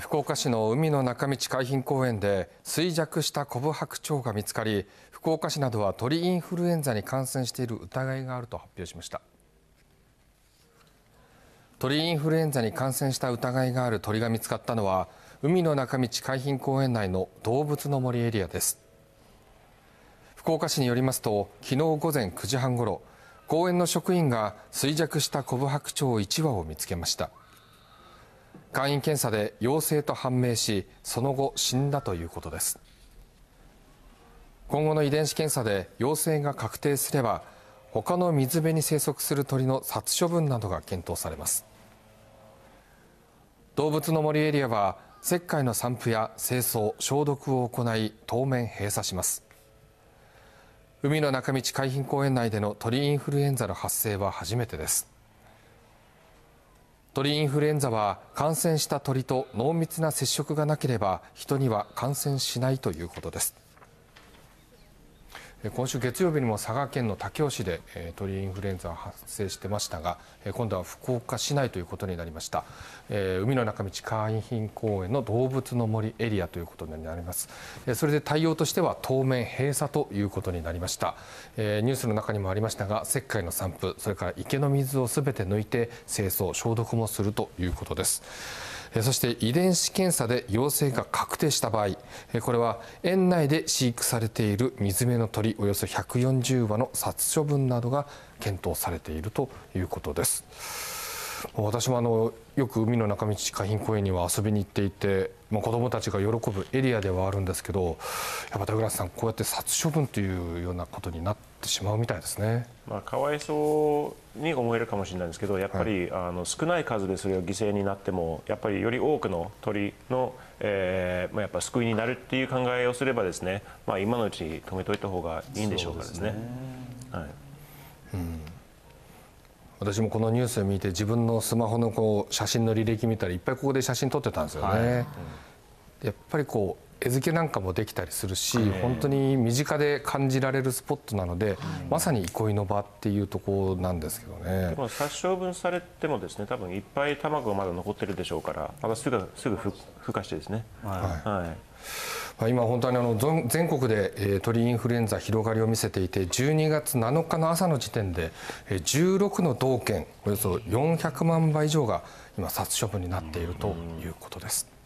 福岡市の海の中道海浜公園で衰弱したコブハクチョウが見つかり福岡市などは鳥インフルエンザに感染している疑いがあると発表しました鳥インフルエンザに感染した疑いがある鳥が見つかったのは海の中道海浜公園内の動物の森エリアです福岡市によりますと昨日午前9時半ごろ公園の職員が衰弱したコブハクチョウ1羽を見つけました簡易検査で陽性と判明しその後死んだということです今後の遺伝子検査で陽性が確定すれば他の水辺に生息する鳥の殺処分などが検討されます動物の森エリアは石灰の散布や清掃消毒を行い当面閉鎖します海の中道海浜公園内での鳥インフルエンザの発生は初めてです鳥インフルエンザは感染した鳥と濃密な接触がなければ人には感染しないということです。今週月曜日にも佐賀県の武雄市で鳥インフルエンザが発生してましたが今度は福岡市内ということになりました、海の中道海浜公園の動物の森エリアということになりますそれで対応としては当面閉鎖ということになりました、ニュースの中にもありましたが石灰の散布それから池の水をすべて抜いて清掃消毒もするということですそして遺伝子検査で陽性が確定した場合これは園内で飼育されている水辺の鳥およそ140羽の殺処分などが検討されているということです。私もあのよく海の中道海浜公園には遊びに行っていて、まあ、子どもたちが喜ぶエリアではあるんですけどやっぱ田倉さんこうやって殺処分というようなことになってしまうみたいですね、まあ、かわいそうに思えるかもしれないんですけどやっぱり、はい、あの少ない数でそれが犠牲になってもやっぱりより多くの鳥の、えーまあ、やっぱ救いになるっていう考えをすればですね、まあ、今のうち止めといた方がいいんでしょうかですね。すねはいうん私もこのニュースを見て自分のスマホのこう写真の履歴見たらいっぱいここで写真撮ってたんですよね、はいうん、やっぱりこう絵付けなんかもできたりするし、本当に身近で感じられるスポットなので、まさに憩いの場っていうところなんですけどねでも殺処分されてもですね多分いっぱい卵がまだ残ってるでしょうからまたすぐすぐふふ化してですねはい、はい今、本当にあの全国で鳥インフルエンザ広がりを見せていて12月7日の朝の時点で16の道県およそ400万羽以上が今殺処分になっているということです。